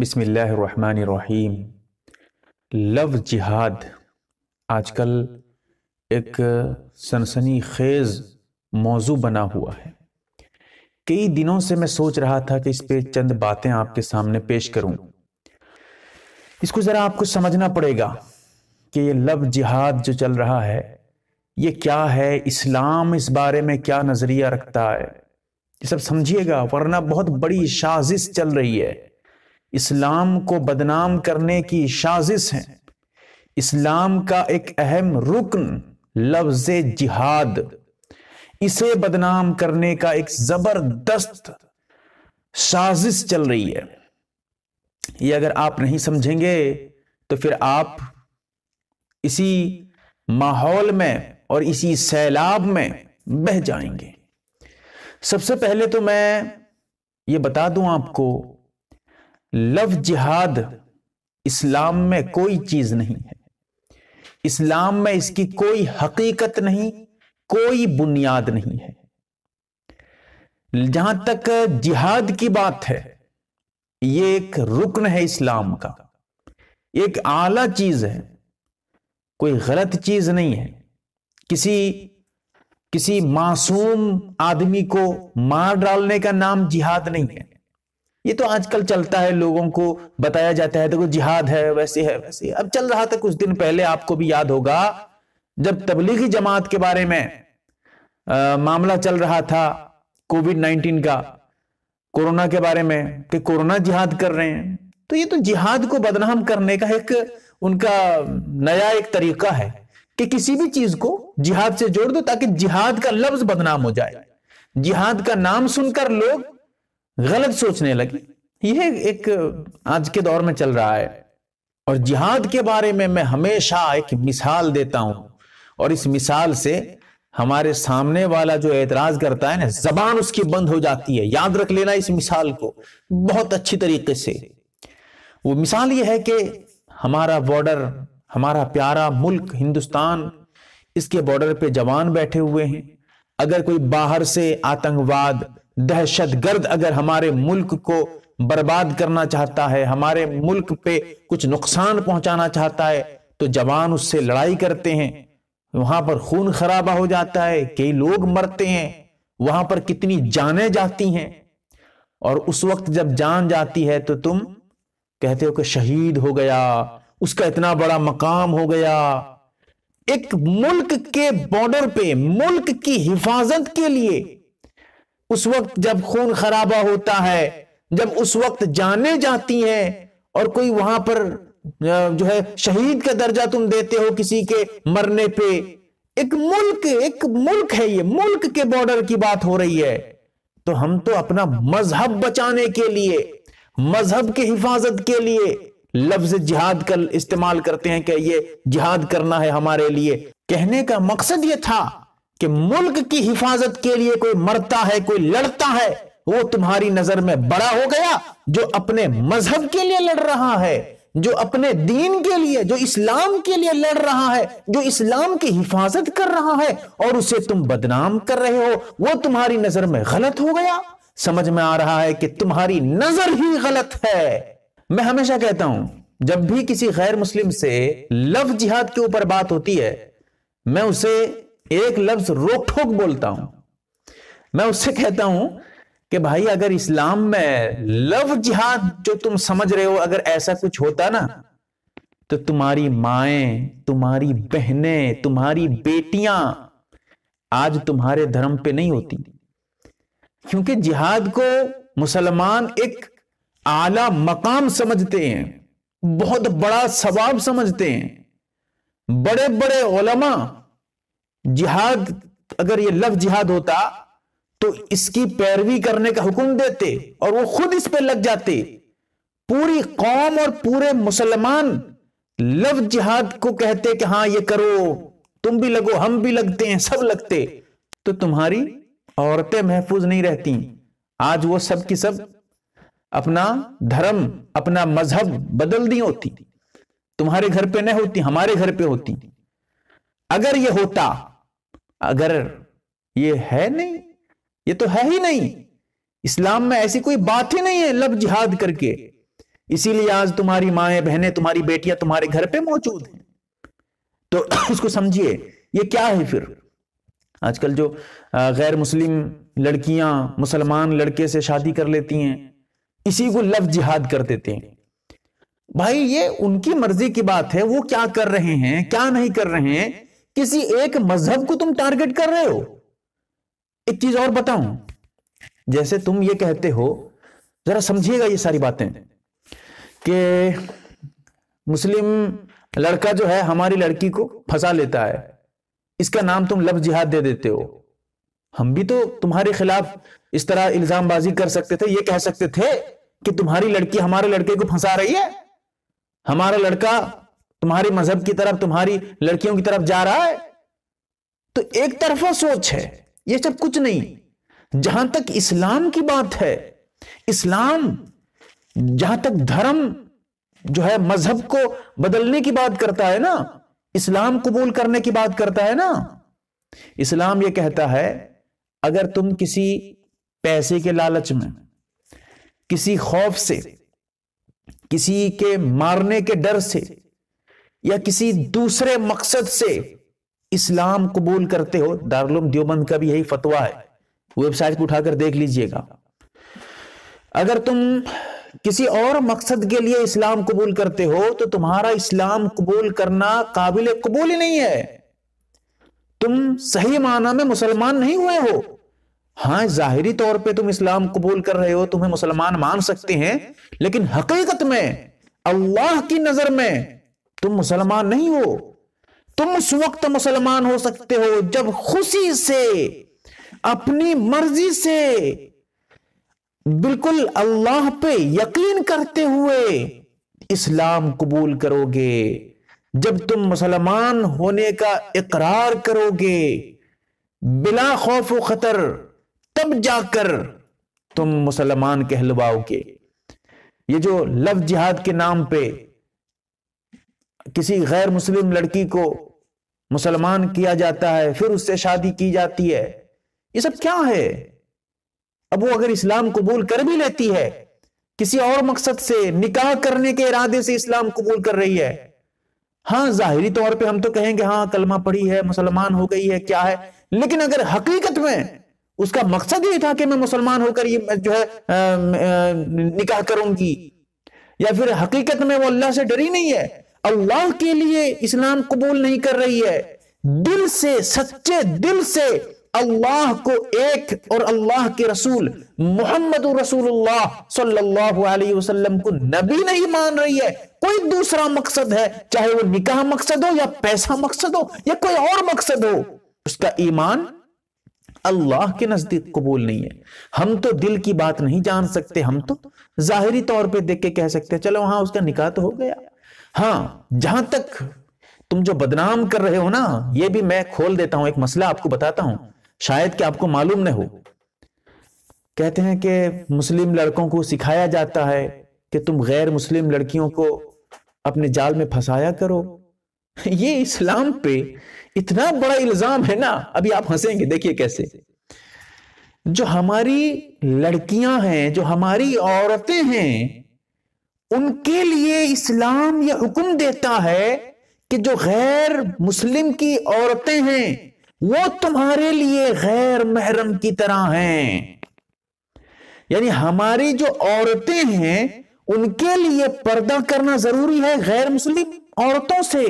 बिसमीम लव जिहाद आजकल एक सनसनी खेज़ मौजू बना हुआ है कई दिनों से मैं सोच रहा था कि इस पे चंद बातें आपके सामने पेश करूं। इसको ज़रा आपको समझना पड़ेगा कि ये लव जिहाद जो चल रहा है ये क्या है इस्लाम इस बारे में क्या नज़रिया रखता है ये सब समझिएगा वरना बहुत बड़ी साजिश चल रही है इस्लाम को बदनाम करने की साजिश है इस्लाम का एक अहम रुकन लफ्ज जिहाद इसे बदनाम करने का एक जबरदस्त साजिश चल रही है ये अगर आप नहीं समझेंगे तो फिर आप इसी माहौल में और इसी सैलाब में बह जाएंगे सबसे पहले तो मैं ये बता दूं आपको लव जिहाद इस्लाम में कोई चीज नहीं है इस्लाम में इसकी कोई हकीकत नहीं कोई बुनियाद नहीं है जहां तक जिहाद की बात है ये एक रुकन है इस्लाम का एक आला चीज है कोई गलत चीज नहीं है किसी किसी मासूम आदमी को मार डालने का नाम जिहाद नहीं है ये तो आजकल चलता है लोगों को बताया जाता है देखो तो जिहाद है वैसे है वैसे है। अब चल रहा था कुछ दिन पहले आपको भी याद होगा जब तबलीगी जमात के बारे में आ, मामला चल रहा था कोविड नाइनटीन का कोरोना के बारे में कि कोरोना जिहाद कर रहे हैं तो ये तो जिहाद को बदनाम करने का एक उनका नया एक तरीका है कि किसी भी चीज को जिहाद से जोड़ दो ताकि जिहाद का लफ्ज बदनाम हो जाए जिहाद का नाम सुनकर लोग गलत सोचने लगे यह एक आज के दौर में चल रहा है और जिहाद के बारे में मैं हमेशा एक मिसाल देता हूं और इस मिसाल से हमारे सामने वाला जो एतराज करता है ना जबान उसकी बंद हो जाती है याद रख लेना इस मिसाल को बहुत अच्छी तरीके से वो मिसाल ये है कि हमारा बॉर्डर हमारा प्यारा मुल्क हिंदुस्तान इसके बॉर्डर पे जवान बैठे हुए हैं अगर कोई बाहर से आतंकवाद दहशतगर्द अगर हमारे मुल्क को बर्बाद करना चाहता है हमारे मुल्क पे कुछ नुकसान पहुंचाना चाहता है तो जवान उससे लड़ाई करते हैं वहां पर खून खराबा हो जाता है कई लोग मरते हैं वहां पर कितनी जाने जाती हैं और उस वक्त जब जान जाती है तो तुम कहते हो कि शहीद हो गया उसका इतना बड़ा मकाम हो गया एक मुल्क के बॉर्डर पे मुल्क की हिफाजत के लिए उस वक्त जब खून खराबा होता है जब उस वक्त जाने जाती हैं और कोई वहां पर जो है शहीद का दर्जा तुम देते हो किसी के मरने पे एक मुल्क एक मुल्क है ये मुल्क के बॉर्डर की बात हो रही है तो हम तो अपना मजहब बचाने के लिए मजहब की हिफाजत के लिए लफ्ज जिहाद का कर, इस्तेमाल करते हैं कि ये जिहाद करना है हमारे लिए कहने का मकसद ये था कि मुल्क की हिफाजत के लिए कोई मरता है कोई लड़ता है वो तुम्हारी नजर में बड़ा हो गया जो अपने मजहब के लिए लड़ रहा है जो अपने दीन के लिए जो इस्लाम के लिए लड़ रहा है जो इस्लाम की हिफाजत कर रहा है और उसे तुम बदनाम कर रहे हो वो तुम्हारी नजर में गलत हो गया समझ में आ रहा है कि तुम्हारी नजर ही गलत है मैं हमेशा कहता हूं जब भी किसी गैर मुस्लिम से लव जिहाद के ऊपर बात होती है मैं उसे एक लफ्ज रोक ठोक बोलता हूं मैं उससे कहता हूं कि भाई अगर इस्लाम में लव जिहाद जो तुम समझ रहे हो अगर ऐसा कुछ होता ना तो तुम्हारी माए तुम्हारी बहनें तुम्हारी बेटियां आज तुम्हारे धर्म पे नहीं होती क्योंकि जिहाद को मुसलमान एक आला मकाम समझते हैं बहुत बड़ा सवाब समझते हैं बड़े बड़े ओलमा जिहाद अगर ये लफ जिहाद होता तो इसकी पैरवी करने का हुक्म देते और वो खुद इस पर लग जाते पूरी कौम और पूरे मुसलमान लफ जिहाद को कहते कि हाँ ये करो तुम भी लगो हम भी लगते हैं सब लगते तो तुम्हारी औरतें महफूज नहीं रहती आज वो सब की सब अपना धर्म अपना मजहब बदल दी होती तुम्हारे घर पे नहीं होती हमारे घर पे होती अगर ये होता अगर ये है नहीं ये तो है ही नहीं इस्लाम में ऐसी कोई बात ही नहीं है लफ जिहाद करके इसीलिए आज तुम्हारी माएं बहनें तुम्हारी बेटियां तुम्हारे घर पे मौजूद हैं तो उसको समझिए ये क्या है फिर आजकल जो गैर मुस्लिम लड़कियां मुसलमान लड़के से शादी कर लेती हैं इसी को लफ जिहाद कर देते हैं भाई ये उनकी मर्जी की बात है वो क्या कर रहे हैं क्या नहीं कर रहे हैं किसी एक मजहब को तुम टारगेट कर रहे हो एक चीज और बताऊं जैसे तुम ये कहते हो जरा समझिएगा ये सारी बातें कि मुस्लिम लड़का जो है हमारी लड़की को फंसा लेता है इसका नाम तुम लफ जिहाद दे देते हो हम भी तो तुम्हारे खिलाफ इस तरह इल्जामबाजी कर सकते थे ये कह सकते थे कि तुम्हारी लड़की हमारे लड़के को फंसा रही है हमारा लड़का तुम्हारे मजहब की तरफ तुम्हारी लड़कियों की तरफ जा रहा है तो एक तरफा सोच है ये सब कुछ नहीं जहां तक इस्लाम की बात है इस्लाम जहां तक धर्म जो है मजहब को बदलने की बात करता है ना इस्लाम कबूल करने की बात करता है ना इस्लाम यह कहता है अगर तुम किसी पैसे के लालच में किसी खौफ से किसी के मारने के डर से या किसी दूसरे मकसद से इस्लाम कबूल करते हो दारुल दियोबंद का भी यही फतवा है वेबसाइट को उठाकर देख लीजिएगा अगर तुम किसी और मकसद के लिए इस्लाम कबूल करते हो तो तुम्हारा इस्लाम कबूल करना काबिल कबूल ही नहीं है तुम सही माना में मुसलमान नहीं हुए हो हाँ जाहिरी तौर पे तुम इस्लाम कबूल कर रहे हो तुम्हें मुसलमान मान सकते हैं लेकिन हकीकत में अल्लाह की नजर में तुम मुसलमान नहीं हो तुम उस वक्त मुसलमान हो सकते हो जब खुशी से अपनी मर्जी से बिल्कुल अल्लाह पे यकीन करते हुए इस्लाम कबूल करोगे जब तुम मुसलमान होने का इकरार करोगे बिला खौफ खतर तब जाकर तुम मुसलमान कहलवाओगे ये जो लव जिहाद के नाम पे किसी गैर मुस्लिम लड़की को मुसलमान किया जाता है फिर उससे शादी की जाती है ये सब क्या है अब वो अगर इस्लाम कबूल कर भी लेती है किसी और मकसद से निकाह करने के इरादे से इस्लाम कबूल कर रही है हाँ जाहिरी तौर पे हम तो कहेंगे हाँ कलमा पढ़ी है मुसलमान हो गई है क्या है लेकिन अगर हकीकत में उसका मकसद ये था कि मैं मुसलमान होकर ये जो है निकाह करूंगी या फिर हकीकत में वो अल्लाह से डरी नहीं है अल्लाह के लिए इस्लाम कबूल नहीं कर रही है दिल से सच्चे दिल से अल्लाह को एक और अल्लाह के रसूल मोहम्मद वसल्लम को नबी नहीं मान रही है कोई दूसरा मकसद है चाहे वो निकाह मकसद हो या पैसा मकसद हो या कोई और मकसद हो उसका ईमान अल्लाह के नजदीक कबूल नहीं है हम तो दिल की बात नहीं जान सकते हम तो जाहिरी तौर पे देख के कह सकते हैं चलो हाँ उसका निकाह तो हो गया हाँ जहां तक तुम जो बदनाम कर रहे हो ना ये भी मैं खोल देता हूं एक मसला आपको बताता हूं शायद कि आपको मालूम न हो कहते हैं कि मुस्लिम लड़कों को सिखाया जाता है कि तुम गैर मुस्लिम लड़कियों को अपने जाल में फंसाया करो ये इस्लाम पे इतना बड़ा इल्जाम है ना अभी आप हंसेंगे देखिए कैसे जो हमारी लड़कियां हैं जो हमारी औरतें हैं उनके लिए इस्लाम यह हुक्म देता है कि जो गैर मुस्लिम की औरतें हैं वो तुम्हारे लिए गैर महरम की तरह हैं यानी हमारी जो औरतें हैं उनके लिए पर्दा करना जरूरी है गैर मुस्लिम औरतों से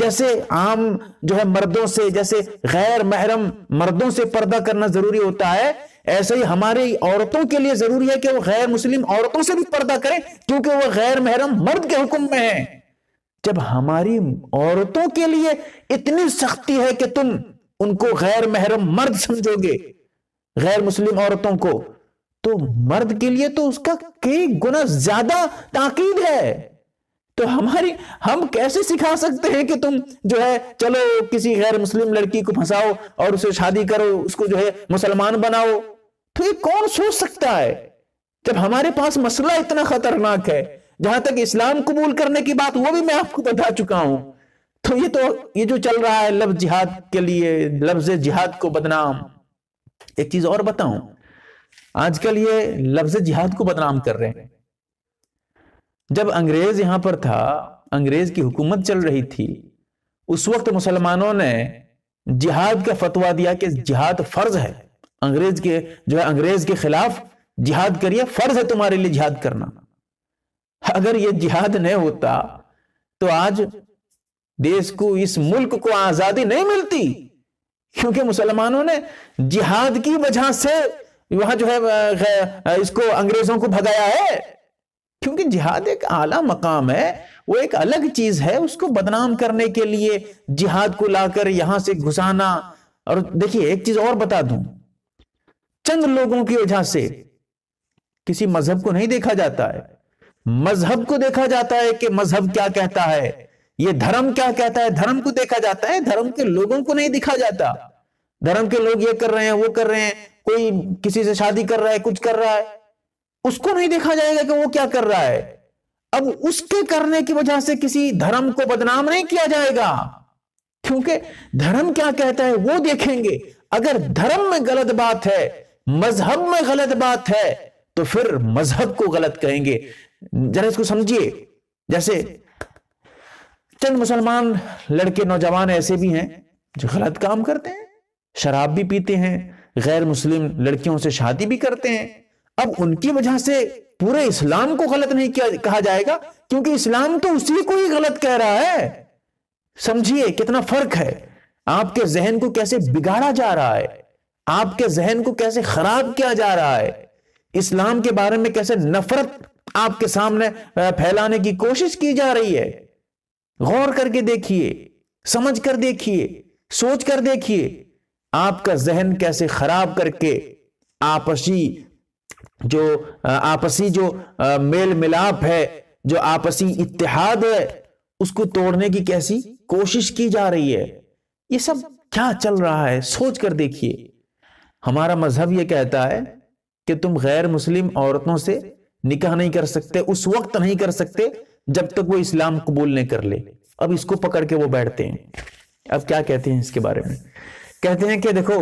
जैसे आम जो है मर्दों से जैसे गैर महरम मर्दों से पर्दा करना जरूरी होता है ऐसे ही हमारी औरतों के लिए जरूरी है कि वो गैर मुस्लिम औरतों से भी पर्दा करें क्योंकि वो गैर महरम मर्द के हुक्म में है जब हमारी औरतों के लिए इतनी सख्ती है कि तुम उनको गैर महरम मर्द समझोगे गैर मुस्लिम औरतों को तो मर्द के लिए तो उसका कई गुना ज्यादा ताकीद है तो हमारी हम कैसे सिखा सकते हैं कि तुम जो है चलो किसी गैर मुस्लिम लड़की को फंसाओ और उसे शादी करो उसको जो है मुसलमान बनाओ तो ये कौन सोच सकता है जब हमारे पास मसला इतना खतरनाक है जहां तक इस्लाम कबूल करने की बात वो भी मैं आपको बता चुका हूं तो ये तो ये जो चल रहा है लफ्ज जिहाद के लिए लफ्ज जिहाद को बदनाम एक चीज और बताऊं आजकल ये लफ्ज जिहाद को बदनाम कर रहे हैं जब अंग्रेज यहां पर था अंग्रेज की हुकूमत चल रही थी उस वक्त मुसलमानों ने जिहाद का फतवा दिया कि जिहाद फर्ज है अंग्रेज के जो है अंग्रेज के खिलाफ जिहाद करिए फर्ज है तुम्हारे लिए जिहाद करना अगर ये जिहाद नहीं होता तो आज देश को इस मुल्क को आजादी नहीं मिलती क्योंकि मुसलमानों ने जिहाद की वजह से वहां जो है इसको अंग्रेजों को भगाया है क्योंकि जिहाद एक आला मकाम है वो एक अलग चीज है उसको बदनाम करने के लिए जिहाद को लाकर यहां से घुसाना और देखिए एक चीज और बता दूं चंद लोगों की वजह से किसी मजहब को नहीं देखा जाता है मजहब को देखा जाता है कि मजहब क्या कहता है ये धर्म क्या कहता है धर्म को देखा जाता है धर्म के लोगों को नहीं दिखा जाता धर्म के लोग ये कर रहे हैं वो कर रहे हैं कोई किसी से शादी कर रहा है कुछ कर रहा है उसको नहीं देखा जाएगा कि वो क्या कर रहा है अब उसके करने की वजह से किसी धर्म को बदनाम नहीं किया जाएगा क्योंकि धर्म क्या कहता है वो देखेंगे अगर धर्म में गलत बात है मजहब में गलत बात है तो फिर मजहब को गलत कहेंगे जरा इसको समझिए जैसे चंद मुसलमान लड़के नौजवान ऐसे भी हैं जो गलत काम करते हैं शराब भी पीते हैं गैर मुस्लिम लड़कियों से शादी भी करते हैं अब उनकी वजह से पूरे इस्लाम को गलत नहीं किया कहा जाएगा क्योंकि इस्लाम तो उसी को ही गलत कह रहा है समझिए कितना फर्क है आपके जहन को कैसे बिगाड़ा जा रहा है आपके जहन को कैसे खराब किया जा रहा है इस्लाम के बारे में कैसे नफरत आपके सामने फैलाने की कोशिश की जा रही है गौर करके देखिए समझ कर देखिए सोच कर देखिए आपका जहन कैसे खराब करके आपसी जो आपसी जो मेल मिलाप है जो आपसी इतिहाद है उसको तोड़ने की कैसी कोशिश की जा रही है ये सब क्या चल रहा है सोच कर देखिए हमारा मजहब यह कहता है कि तुम गैर मुस्लिम औरतों से निकाह नहीं कर सकते उस वक्त नहीं कर सकते जब तक वो इस्लाम कबूल नहीं कर ले अब इसको पकड़ के वो बैठते हैं अब क्या कहते हैं इसके बारे में कहते हैं कि देखो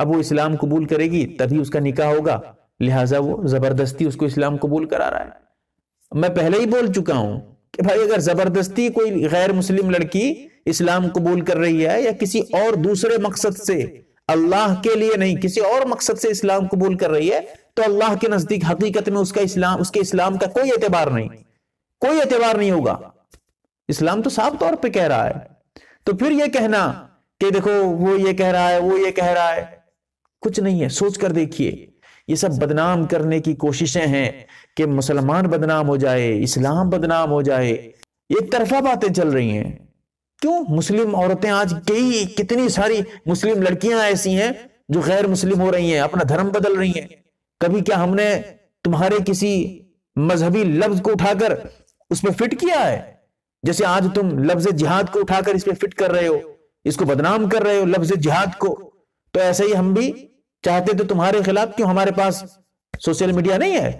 अब वो इस्लाम कबूल करेगी तभी उसका निकाह होगा लिहाजा वो जबरदस्ती उसको इस्लाम कबूल करा रहा है मैं पहले ही बोल चुका हूं कि भाई अगर जबरदस्ती कोई गैर मुस्लिम लड़की इस्लाम कबूल कर रही है या किसी और दूसरे मकसद से अल्लाह के लिए नहीं किसी और मकसद से इस्लाम कबूल कर रही है तो अल्लाह के नजदीक हकीकत में उसका इस्लाम उसके इस्लाम का कोई एतबार नहीं कोई एतबार नहीं होगा इस्लाम तो साफ तौर पर कह रहा है तो फिर यह कहना कि देखो वो ये कह रहा है वो ये कह रहा है कुछ नहीं है सोच कर देखिए ये सब बदनाम करने की कोशिशें हैं कि मुसलमान बदनाम हो जाए इस्लाम बदनाम हो जाए एक तरफा बातें चल रही हैं क्यों मुस्लिम औरतें आज कई कितनी सारी मुस्लिम लड़कियां ऐसी हैं जो गैर मुस्लिम हो रही हैं अपना धर्म बदल रही हैं कभी क्या हमने तुम्हारे किसी मजहबी लफ्ज को उठाकर उस पर फिट किया है जैसे आज तुम लफ्ज जिहाद को उठाकर इस पर फिट कर रहे हो इसको बदनाम कर रहे हो लफ्ज जिहाद को तो ऐसे ही हम भी चाहते तो तुम्हारे खिलाफ क्यों हमारे पास सोशल मीडिया नहीं है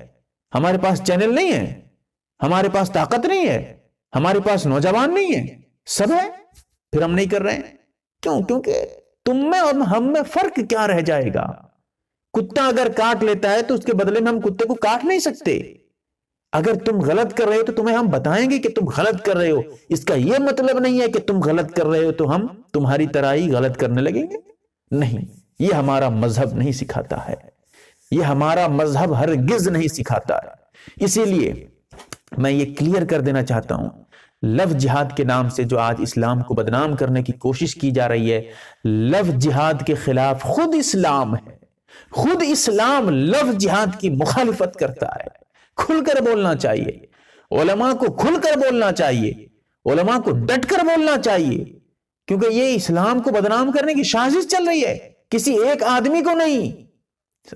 हमारे पास चैनल नहीं है हमारे पास ताकत नहीं है हमारे पास नौजवान नहीं है सब है फिर हम नहीं कर रहे हैं क्यों क्योंकि तुम में और हम में फर्क क्या रह जाएगा कुत्ता अगर काट लेता है तो उसके बदले में हम कुत्ते को काट नहीं सकते अगर तुम गलत कर रहे हो तो तुम्हें हम बताएंगे कि तुम गलत कर रहे हो इसका यह मतलब नहीं है कि तुम गलत कर रहे हो तो हम तुम्हारी तरह ही गलत करने लगेंगे नहीं ये हमारा मजहब नहीं सिखाता है ये हमारा मजहब हर गिज नहीं सिखाता है इसीलिए मैं ये क्लियर कर देना चाहता हूं लव जिहाद के नाम से जो आज इस्लाम को बदनाम करने की कोशिश की जा रही है लव जिहाद के खिलाफ खुद इस्लाम है खुद इस्लाम लव जिहाद की मुखालिफत करता है खुलकर बोलना चाहिए ओलमा को खुलकर बोलना चाहिए ओलमा को डट कर बोलना चाहिए क्योंकि ये इस्लाम को बदनाम करने की साजिश चल रही है किसी एक आदमी को नहीं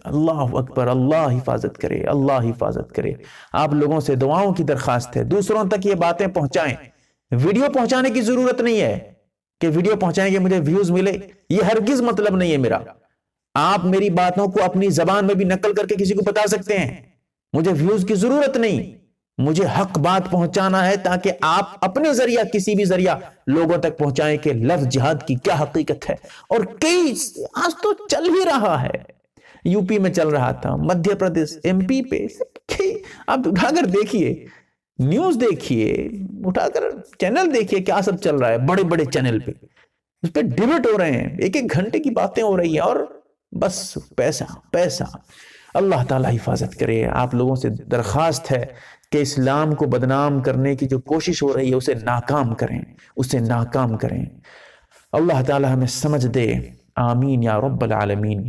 अल्लाह अकबर अल्लाह हिफाजत करे अल्लाह हिफाजत करे आप लोगों से दुआओं की दरखास्त है दूसरों तक ये बातें पहुंचाएं वीडियो पहुंचाने की जरूरत नहीं है कि वीडियो पहुंचाएंगे मुझे व्यूज मिले ये हरगिज मतलब नहीं है मेरा आप मेरी बातों को अपनी जबान में भी नकल करके किसी को बता सकते हैं मुझे व्यूज की जरूरत नहीं मुझे हक बात पहुंचाना है ताकि आप अपने जरिया किसी भी जरिया लोगों तक पहुंचाएं कि लफ्ज जिहाद की क्या हकीकत है और कई आज तो चल ही रहा है यूपी में चल रहा था मध्य प्रदेश एमपी पे आप उठाकर देखिए न्यूज देखिए उठाकर चैनल देखिए क्या सब चल रहा है बड़े बड़े चैनल पे उस पर डिबेट हो रहे हैं एक एक घंटे की बातें हो रही है और बस पैसा पैसा अल्लाह ताला हिफाजत करे आप लोगों से दरखास्त है कि इस्लाम को बदनाम करने की जो कोशिश हो रही है उसे नाकाम करें उसे नाकाम करें अल्लाह ताला हमें समझ दे आमीन या रब्बल आलमीन